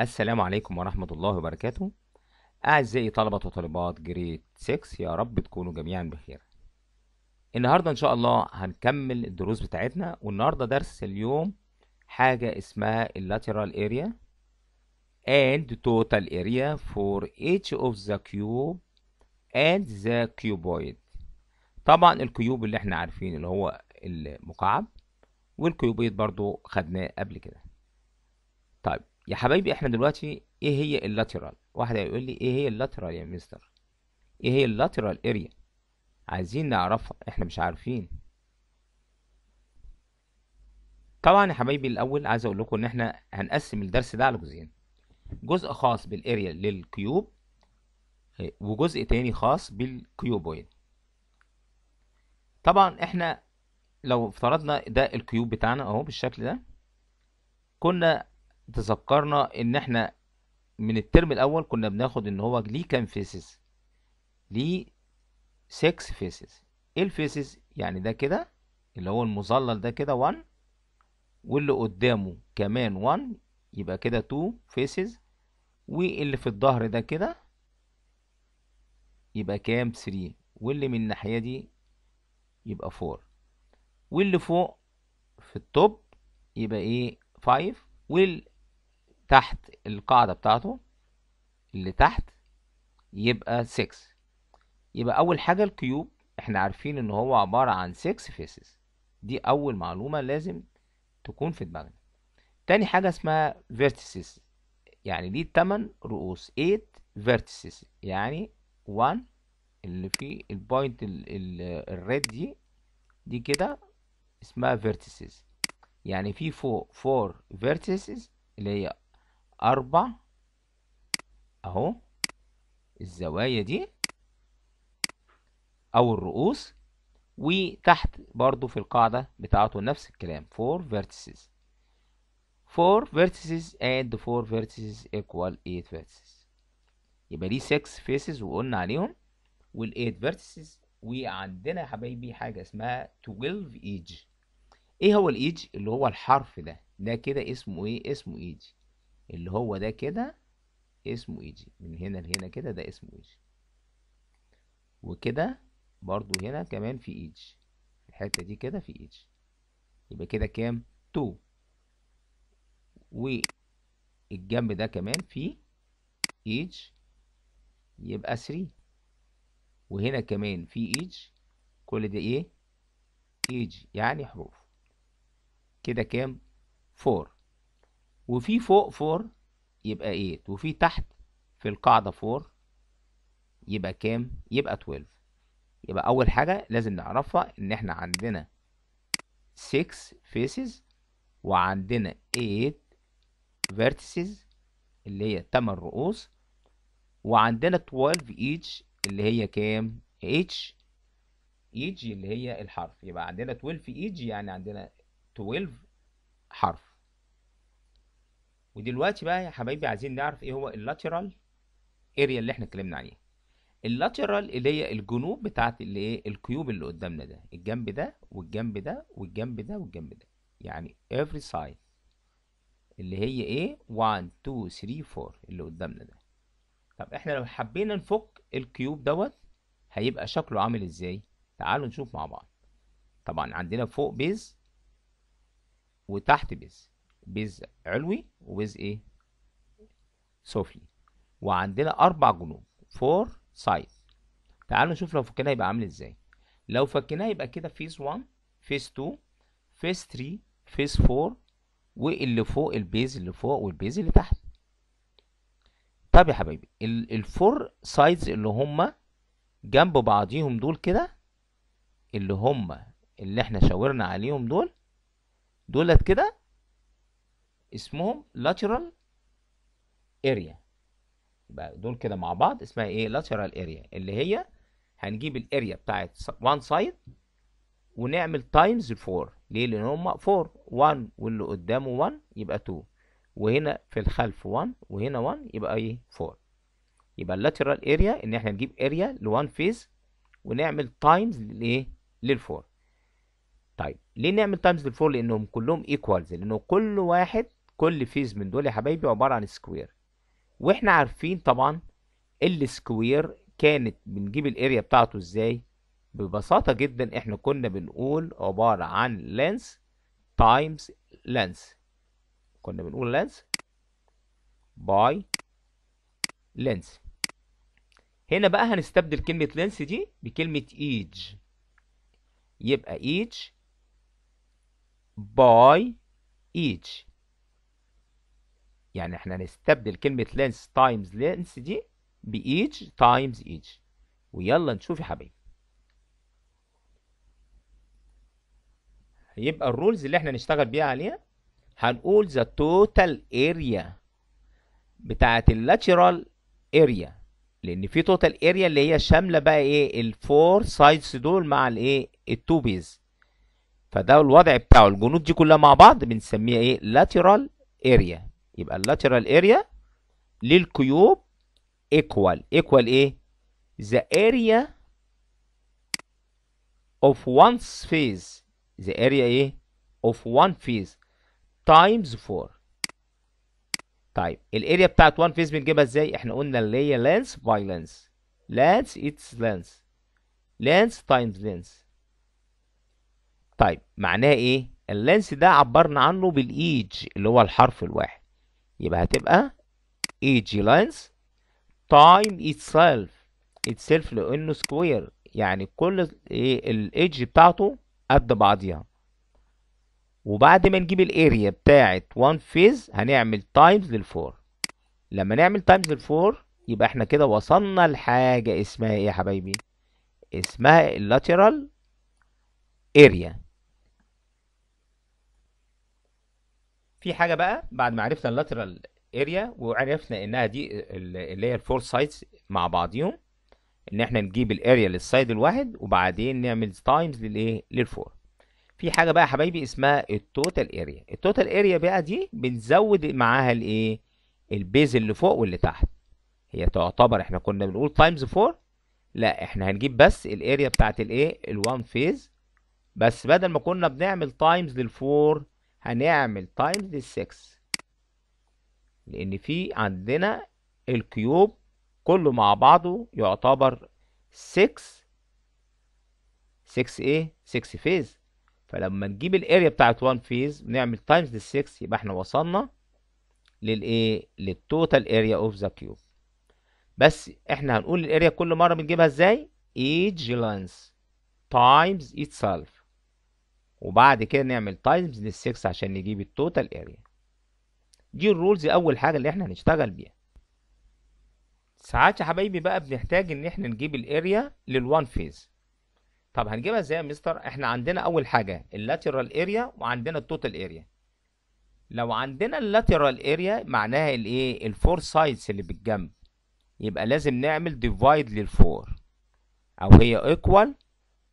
السلام عليكم ورحمة الله وبركاته أعزائي طلبة وطالبات جريد 6 يا رب تكونوا جميعا بخير النهاردة إن شاء الله هنكمل الدروس بتاعتنا والنهاردة درس اليوم حاجة اسمها lateral area and total area for each of the cube and the cuboid طبعا الكيوب اللي احنا عارفين اللي هو المكعب والكيوبيد برضو خدناه قبل كده يا حبايبي احنا دلوقتي ايه هي اللاترال واحد هيقول لي ايه هي اللاترال يا مستر ايه هي اللاترال اريا عايزين نعرفها احنا مش عارفين طبعا يا حبايبي الاول عايز اقول لكم ان احنا هنقسم الدرس ده على جزئين جزء خاص بالاريا للكيوب وجزء تاني خاص بالكيوبويد طبعا احنا لو افترضنا ده الكيوب بتاعنا اهو بالشكل ده كنا تذكرنا ان احنا من الترم الاول كنا بناخد ان هو ليه كام فيسز ليه 6 فيسز ايه الفيسز يعني ده كده اللي هو المظلل ده كده 1 واللي قدامه كمان 1 يبقى كده 2 فيسز واللي في الظهر ده كده يبقى كام 3 واللي من الناحيه دي يبقى 4 واللي فوق في التوب يبقى ايه 5 وال تحت القاعدة بتاعته اللي تحت يبقى 6 يبقى أول حاجة الكيوب احنا عارفين ان هو عبارة عن 6 فيسز دي أول معلومة لازم تكون في دماغنا تاني حاجة اسمها vertices يعني دي 8 رؤوس 8 vertices يعني 1 اللي في البوينت الريد دي دي كده اسمها vertices يعني في فوق 4 vertices اللي هي أربع أهو الزوايا دي أو الرؤوس وتحت برضو في القاعدة بتاعته نفس الكلام four vertices four vertices and four vertices equal eight vertices يبقى ليه six faces وقلنا عليهم وال eight vertices وعندنا يا حبايبي حاجة اسمها twelve edge ايه هو الايدج اللي هو الحرف ده ده كده اسمه ايه اسمه ايدج اللي هو ده كده اسمه ايجي e من هنا لهنا كده ده اسمه ايجي e وكده برضو هنا كمان في ايجي e الحتة دي كده في ايجي يبقى كده كام تو والجنب ده كمان في جي يبقى 3 وهنا كمان في ايج كل ده ايه جي يعني حروف كده كام 4 وفي فوق 4 يبقى 8 وفي تحت في القاعدة 4 يبقى كام؟ يبقى 12 يبقى أول حاجة لازم نعرفها إن إحنا عندنا 6 faces وعندنا 8 vertices اللي هي 8 رؤوس وعندنا 12 each اللي هي كام؟ h each اللي هي الحرف يبقى عندنا 12 each يعني عندنا 12 حرف ودلوقتي بقى يا حبايبي عايزين نعرف ايه هو اللاترال اريا اللي احنا اتكلمنا عليها اللاترال اللي هي الجنوب بتاعت اللي ايه الكيوب اللي قدامنا ده الجنب ده والجنب ده والجنب ده والجنب ده يعني every side اللي هي ايه 1 2 3 4 اللي قدامنا ده طب احنا لو حبينا نفك الكيوب دوت هيبقى شكله عامل ازاي تعالوا نشوف مع بعض طبعا عندنا فوق بيز وتحت بيز بيز علوي وبيز ايه سفلي وعندنا اربع جنوب فور سايد تعالوا نشوف لو فكناه يبقى عامل ازاي لو فكناه يبقى كده فيز 1 فيز 2 فيز 3 فيز 4 واللي فوق البيز اللي فوق والبيز اللي تحت طب يا حبايبي الفور سايدز اللي هما جنب بعضيهم دول كده اللي هما اللي احنا شاورنا عليهم دول دولت كده اسمهم lateral area يبقى دول كده مع بعض اسمها ايه lateral area اللي هي هنجيب الاريا بتاعت وان سايد ونعمل تايمز 4 ليه لان هم 4 1 واللي قدامه 1 يبقى 2 وهنا في الخلف 1 وهنا 1 يبقى ايه 4 يبقى اللاترال اريا ان احنا نجيب اريا لوان فيز ونعمل تايمز لايه لل4 طيب ليه نعمل تايمز لل4 لانهم كلهم ايكوالز لانه كل واحد كل فيز من دول يا حبايبي عباره عن سكوير واحنا عارفين طبعا السكوير كانت بنجيب الاريا بتاعته ازاي ببساطه جدا احنا كنا بنقول عباره عن لينس تايمز لينس كنا بنقول لينس باي لينس هنا بقى هنستبدل كلمه لينس دي بكلمه ايج يبقى ايج باي ايج يعني احنا هنستبدل كلمة لينس تايمز لينس دي بإيج تايمز إيج ويلا نشوف يا حبيبي يبقى الرولز اللي احنا نشتغل بيها عليها هنقول the total area بتاعة lateral area لأن في total area اللي هي شاملة بقى ايه الفور سايدز دول مع الايه التو بيز فده الوضع بتاعه الجنود دي كلها مع بعض بنسميها ايه lateral area يبقى اللاترال اريا للكيوب ايكوال ايكوال ايه the area of one phase the area ايه of one phase times 4 طيب الاريا بتاعت one phase بنجيبها ازاي احنا قلنا اللي هي length by length length its length length times length طيب معناه ايه اللينس ده عبرنا عنه بالايج اللي هو الحرف الواحد يبقى هتبقى ايجي lines تايم itself itself لانه سكوير يعني كل AG بتاعته قد بعضيها وبعد ما نجيب الاريا بتاعت وان فيز هنعمل تايمز للفور لما نعمل تايمز للفور يبقى احنا كده وصلنا لحاجه اسمها ايه يا حبايبي اسمها اللاترال اريا في حاجه بقى بعد ما عرفنا اللاترال اريا وعرفنا انها دي اللي هي الفور سايدز مع بعضيهم ان احنا نجيب الاريا للسايد الواحد وبعدين نعمل تايمز للايه للفور في حاجه بقى يا حبايبي اسمها التوتال اريا التوتال اريا بقى دي بنزود معاها الايه البيز اللي فوق واللي تحت هي تعتبر احنا كنا بنقول تايمز 4 لا احنا هنجيب بس الاريا بتاعت الايه الوان فيز بس بدل ما كنا بنعمل تايمز للفور هنعمل تايمز 6 لان في عندنا الكيوب كله مع بعضه يعتبر 6 6 ايه 6 فيز فلما نجيب الاريا بتاعت 1 فيز نعمل تايمز 6 يبقى احنا وصلنا للايه للتوتال اريا اوف ذا كيوب بس احنا هنقول الاريا كل مره بنجيبها ازاي ايج لانس تايمز itself وبعد كده نعمل تايمز لل6 عشان نجيب التوتال اريا دي الرولز اول حاجه اللي احنا هنشتغل بيها ساعات يا حبايبي بقى بنحتاج ان احنا نجيب الاريا للوان فيز طب هنجيبها ازاي يا مستر احنا عندنا اول حاجه اللاترال اريا وعندنا التوتال اريا لو عندنا اللاترال اريا معناها الايه الفور سايدز اللي بالجنب يبقى لازم نعمل ديفايد للفور او هي ايكوال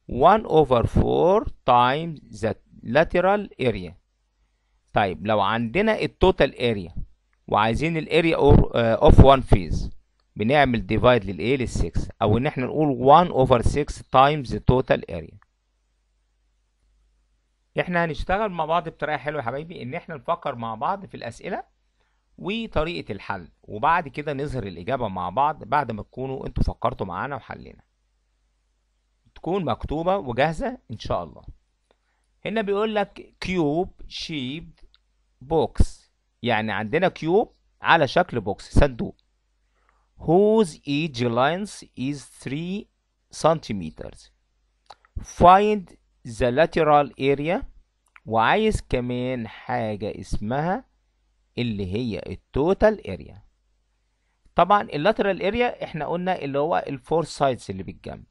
1 over 4 times the lateral area طيب لو عندنا التوتال area وعايزين الاريا اوف 1 فيز بنعمل ديفايد للايه لل 6 او ان احنا نقول 1 over 6 times the total area احنا هنشتغل مع بعض بطريقه حلوه يا حبايبي ان احنا نفكر مع بعض في الاسئله وطريقه الحل وبعد كده نظهر الاجابه مع بعض بعد ما تكونوا انتوا فكرتوا معانا وحلينا تكون مكتوبة وجاهزة إن شاء الله هنا بيقول لك كيوب شيب بوكس يعني عندنا كيوب على شكل بوكس صندوق whose each length is 3 centimeters find the lateral area وعايز كمان حاجة اسمها اللي هي التوتال اريا طبعا اللاترال اريا احنا قلنا اللي هو الفور سايدز اللي بالجنب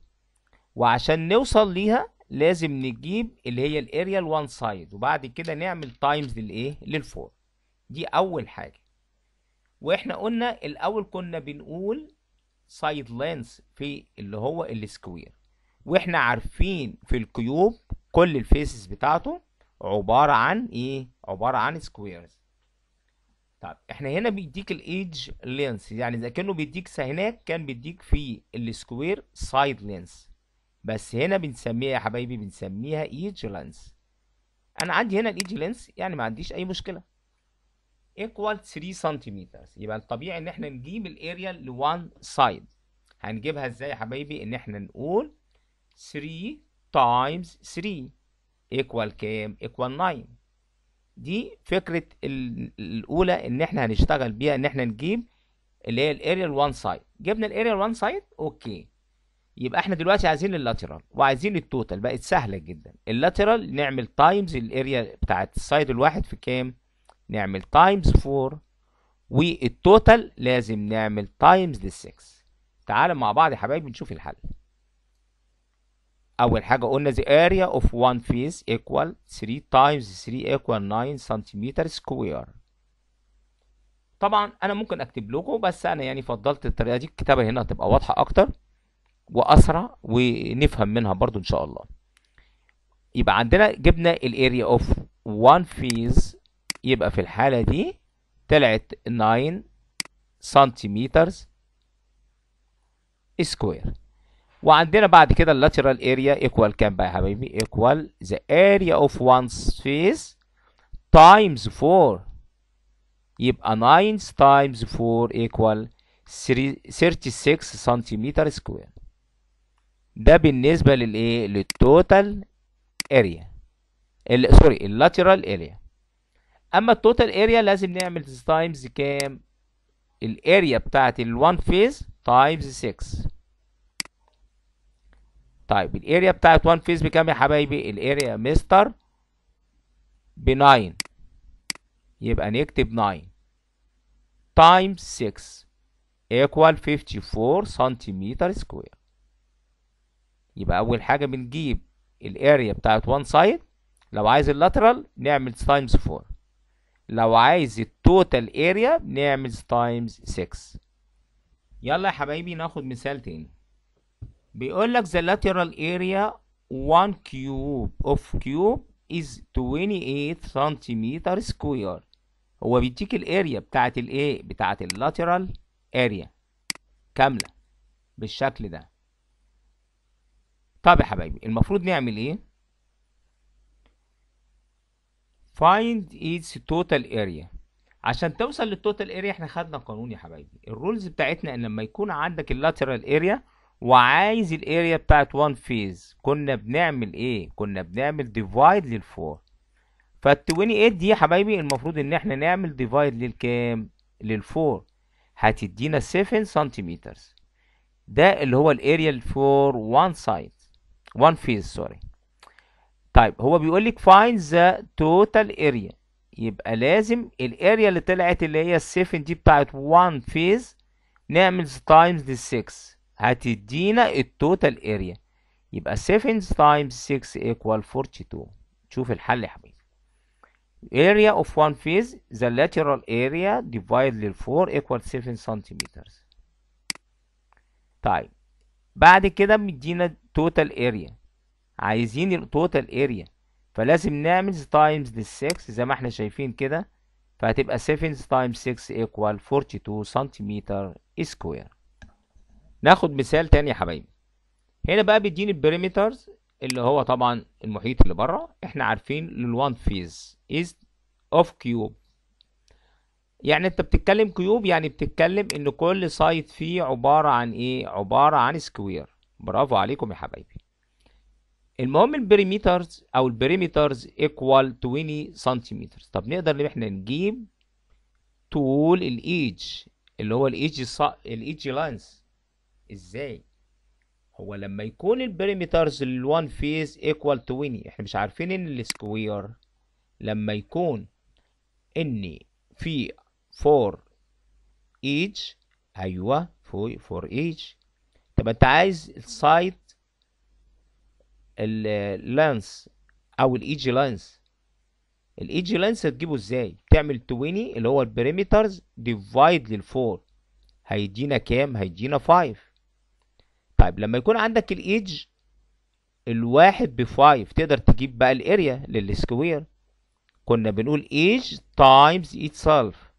وعشان نوصل ليها لازم نجيب اللي هي الاريا الوان سايد وبعد كده نعمل تايمز للايه للفور دي اول حاجه واحنا قلنا الاول كنا بنقول سايد لينس في اللي هو السكوير واحنا عارفين في الكيوب كل الفيسز بتاعته عباره عن ايه عباره عن سكويرز طب احنا هنا بيديك الايدج لينس يعني اذا كانه بيديك هناك كان بيديك في السكوير سايد لينس بس هنا بنسميها يا حبايبي بنسميها ايجلانس انا عندي هنا الايجلانس يعني ما عنديش اي مشكله ايكوال 3 سنتيمتر يبقى الطبيعي ان احنا نجيب الاريا 1 سايد هنجيبها ازاي يا حبايبي ان احنا نقول 3 تايمز 3 ايكوال كام ايكوال 9 دي فكره الاولى ان احنا هنشتغل بيها ان احنا نجيب اللي هي الاريا 1 سايد جبنا الاريا 1 سايد اوكي يبقى احنا دلوقتي عايزين اللاترال وعايزين التوتال بقت سهله جدا اللاترال نعمل تايمز الاريا بتاعت السايد الواحد في كام نعمل تايمز 4 والتوتال لازم نعمل تايمز لل6 تعال مع بعض يا حبايبي نشوف الحل اول حاجه قلنا the area of one face equal 3 times 3 equal 9 سنتيمتر سكوير طبعا انا ممكن اكتب لكم بس انا يعني فضلت الطريقه دي الكتابه هنا هتبقى واضحه اكتر واسرع ونفهم منها برضو ان شاء الله يبقى عندنا جبنا الاريا اوف وان فيز يبقى في الحاله دي طلعت 9 سنتيمتر سكوير وعندنا بعد كده اللاترال اريا ايكوال كام بقى يا حبايبي ايكوال ذا اريا اوف وان فيز تايمز 4 يبقى 9 تايمز 4 ايكوال 36 سنتيمتر سكوير ده بالنسبة للايه للتوتال اريا سوري اللاترال اريا اما التوتال اريا لازم نعمل تايمز كام الاريا بتاعت الوان فيز تايمز 6 طيب الاريا بتاعت وان فيز بكام يا حبايبي الاريا مستر ب 9 يبقى نكتب 9 تايمز 6 ايكوال 54 سنتيمتر سكوير يبقى اول حاجه بنجيب الاريا بتاعت 1 سايد لو عايز اللاترال نعمل تايمز 4 لو عايز التوتال اريا بنعمل تايمز 6 يلا يا حبايبي ناخد مثال تاني بيقول لك the lateral area 1 cube of cube is 28 سنتيمتر سكوير هو بيديك الاريا بتاعت الايه بتاعت اللاترال اريا كامله بالشكل ده طب يا حبايبي المفروض نعمل ايه find its total area عشان توصل للتوتال اريا احنا خدنا قانون يا حبايبي الرولز بتاعتنا ان لما يكون عندك اللاترال اريا وعايز الاريا بتاعت 1 فيز كنا بنعمل ايه كنا بنعمل ديفايد للفور فال 28 دي يا حبايبي المفروض ان احنا نعمل ديفايد للكام للفور هتدينا 7 سنتيمتر ده اللي هو الاريا 4 1 سايد وان فيز سوري طيب هو بيقول لك فايند ذا توتال اريا يبقى لازم الاريا اللي طلعت اللي هي السيفن دي بتاعت وان فيز نعمل تايمز دي 6 هتدينا التوتال اريا يبقى 7 تايمز 6 ايكوال 42 شوف الحل يا حبيبي area of one phase the lateral area divided by 4 equals 7 سنتيمتر طيب بعد كده مدينا توتال اريا عايزين التوتال اريا فلازم نعمل تايمز 6 زي ما احنا شايفين كده فهتبقى 7 تايمز 6 ايكوال 42 سنتيمتر سكوير ناخد مثال تاني يا حبايبي هنا بقى بيديني البريمترز اللي هو طبعا المحيط اللي بره احنا عارفين ان للوان فيز از اوف كيوب يعني انت بتتكلم كيوب يعني بتتكلم ان كل سايد فيه عبارة عن ايه عبارة عن سكوير برافو عليكم يا حبايبي المهم البريميترز او البريميترز ايكوال 20 سنتيمتر طب نقدر ان احنا نجيب طول الايج اللي هو الايج صا... الايج لاينز ازاي هو لما يكون البريميترز ال1 فيز ايكوال 20 احنا مش عارفين ان السكوير لما يكون ان في فور ايتش ايوه فور ايتش طب انت عايز السايد اللانس او الايجي لانس الايجي لانس هتجيبه ازاي تعمل 20 اللي هو البريمترز ديفايد للفور هيدينا كام هيدينا 5 طيب لما يكون عندك الايج e الواحد بفايف تقدر تجيب بقى الاريا للسكوير كنا بنقول ايج تايمز ايتسلف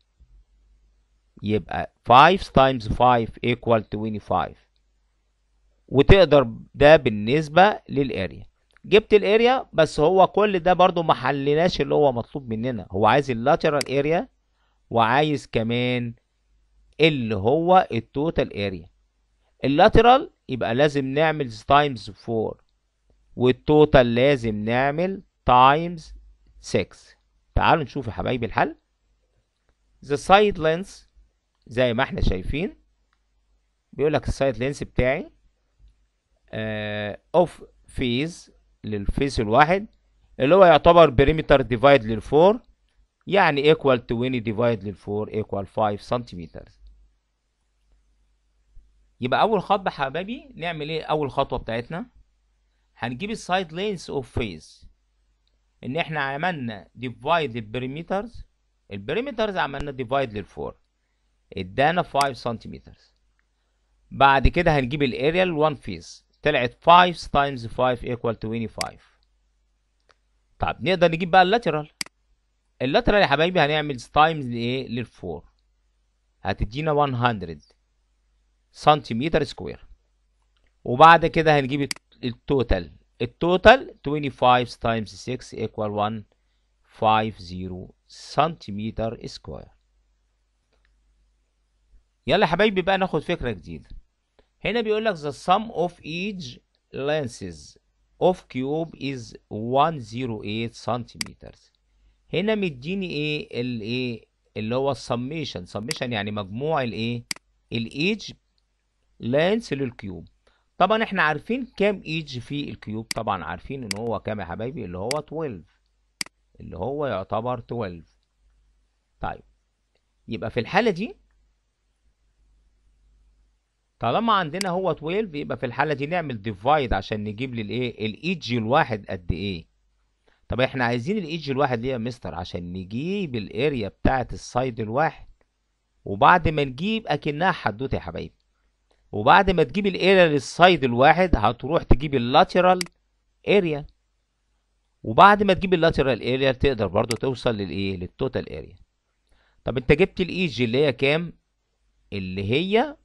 يبقى 5 تايمز 5 ايكوال 25 وتقدر ده بالنسبة للاريا جبت الاريا بس هو كل ده برضو ما حلناش اللي هو مطلوب مننا هو عايز اللاترال اريا وعايز كمان اللي هو التوتال اريا اللاترال يبقى لازم نعمل تايمز 4 والتوتال لازم نعمل تايمز 6 تعالوا نشوف يا حبايبي الحل the side length زي ما احنا شايفين بيقول لك السايد لينس بتاعي اوف فيز للفيز الواحد اللي هو يعتبر بريمتر ديفايد للفور يعني ايكوال تو 20 ديفايد للفور ايكوال 5 سنتيمتر يبقى اول خطوه حبايبي نعمل ايه اول خطوه بتاعتنا هنجيب السايد لينس اوف فيز ان احنا عملنا ديفايد للبريمترز البريمترز عملنا ديفايد للفور ادانا 5 سنتيمتر بعد كده هنجيب الاريال 1 فيس طلعت 5 تايمز 5 ايكوال 25 طب نقدر نجيب بقى اللاترال اللاترال يا حبايبي هنعمل تايمز ايه لل 4 هتدينا 100 سنتيمتر سكوير وبعد كده هنجيب التوتال التوتال 25 تايمز 6 ايكوال 150 سنتيمتر سكوير يلا يا حبايبي بقى ناخد فكرة جديدة هنا بيقول لك the sum of each lenses of cube is 108 centimeters هنا مديني ايه اللي ايه اللي هو summation summation يعني مجموع الايه الايج لينس للكيوب طبعا احنا عارفين كام ايج في الكيوب طبعا عارفين ان هو كام يا حبايبي اللي هو 12 اللي هو يعتبر 12 طيب يبقى في الحالة دي طالما عندنا هو 12 يبقى في الحالة دي نعمل ديفايد عشان نجيب لي الايه الايدج e الواحد قد ايه طب احنا عايزين الايدج e الواحد ليه يا مستر عشان نجيب الاريا بتاعة السايد الواحد وبعد ما نجيب اكنها حدوته يا حبايبي وبعد ما تجيب الاريا للسايد الواحد هتروح تجيب اللاترال اريا وبعد ما تجيب اللاترال اريا تقدر برضو توصل للايه للتوتال اريا طب انت جبت الايدج e اللي هي كام اللي هي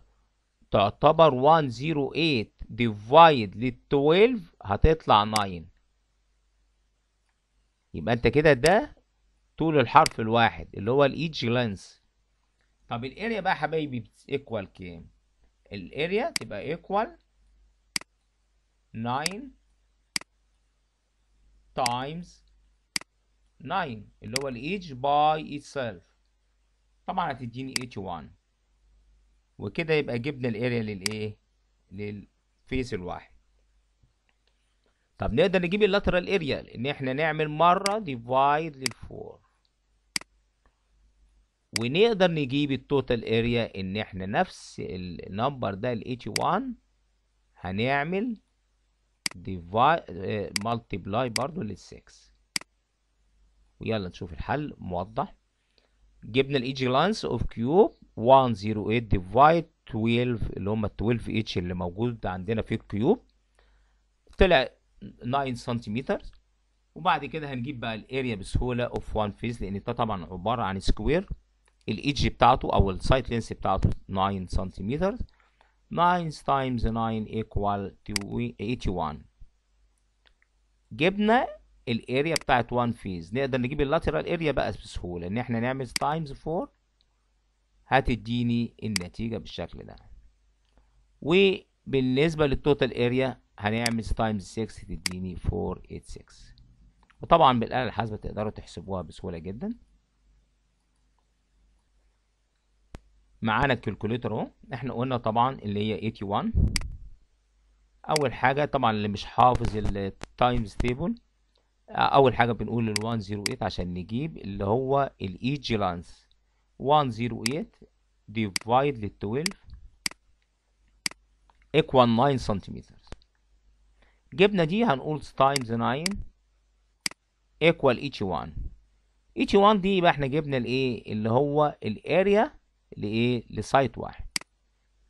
تعتبر 108 ديفايد لل 12 هتطلع 9 يبقى انت كده ده طول الحرف الواحد اللي هو الايتش لينس طب الاريا بقى يا حبايبي ايكوال كام الاريا تبقى ايكوال 9 تايمز 9 اللي هو الايتش باي itself طبعا هتديني 81 وكده يبقى جبنا الاريا للايه للفيس الواحد طب نقدر نجيب اللاترال اريا ان احنا نعمل مره ديفايد للفور ونقدر نجيب التوتال اريا ان احنا نفس النمبر ده ال 81 1 هنعمل ديفايد آه، مالتيبلاي برضو لل 6 ويلا نشوف الحل موضح جبنا الايجي لانس اوف كيوب 108 ديفايد 12 اللي هم ال 12 اتش اللي موجود عندنا في الكيوب طلع 9 سنتيمتر وبعد كده هنجيب بقى الاريا بسهوله اوف وان فيز لان ده طبعا عباره عن سكوير الايدج بتاعته او السايت لينس بتاعته 9 سنتيمتر 9 تايمز 9 ايكوال 81 جبنا الاريا بتاعت وان فيز نقدر نجيب اللاترال اريا بقى بسهوله ان احنا نعمل تايمز 4 هتديني النتيجة بالشكل ده وبالنسبة للتوتال اريا هنعمل تايمز 6 تديني 486 وطبعا بالآلة الحاسبة تقدروا تحسبوها بسهولة جدا معانا الكالكوليتر اهو احنا قلنا طبعا اللي هي 81 اول حاجة طبعا اللي مش حافظ التايمز تيبل اول حاجة بنقول ال 108 عشان نجيب اللي هو الايجيلانس 108 ديفايد 12 ايكوال 9 سنتيمتر جبنا دي هنقول تايمز 9 equal each one اتش 1 دي يبقى احنا جبنا الايه اللي هو الاريا لايه لسايت واحد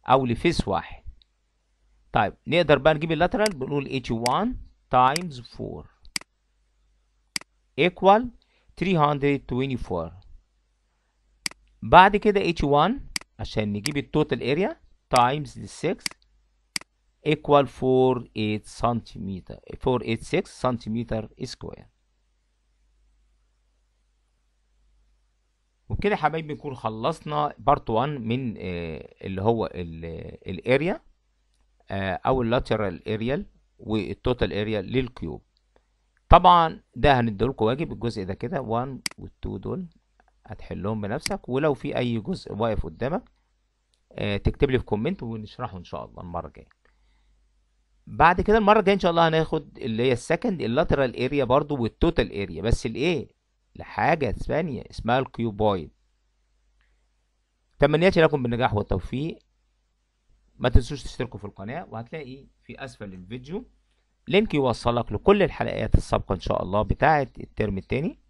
او لفيس واحد طيب نقدر بقى نجيب اللاترال بنقول اتش 1 تايمز 4 equal 324 بعد كده H1 عشان نجيب التوتال اريا تايمز ال 6 ايكوال 48 سنتيمتر 486 سنتيمتر سكوير وبكده يا حبايبي نكون خلصنا بارت 1 من آه اللي هو الاريا آه او اللاترال اريال والتوتال اريا للكيوب طبعا ده هنديلكوا واجب الجزء ده كده 1 و2 دول هتحلهم بنفسك ولو في اي جزء واقف قدامك آه، تكتب لي في كومنت ونشرحه ان شاء الله المره الجايه بعد كده المره الجايه ان شاء الله هناخد اللي هي السكند اللاترال اريا برضو والتوتال اريا بس الايه لحاجه ثانيه اسمها الكيوبويد تمنياتي لكم بالنجاح والتوفيق ما تنسوش تشتركوا في القناه وهتلاقي في اسفل الفيديو لينك يوصلك لكل الحلقات السابقه ان شاء الله بتاعه الترم الثاني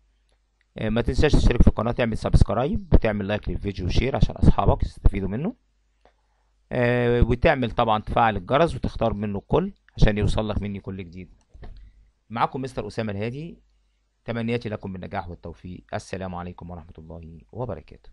آه، ما تنساش تشترك في القناه تعمل سبسكرايب وتعمل لايك للفيديو وشير عشان اصحابك يستفيدوا منه آه، وتعمل طبعا تفعل الجرس وتختار منه الكل عشان يوصل لك مني كل جديد معاكم مستر اسامه الهادي تمنياتي لكم بالنجاح والتوفيق السلام عليكم ورحمه الله وبركاته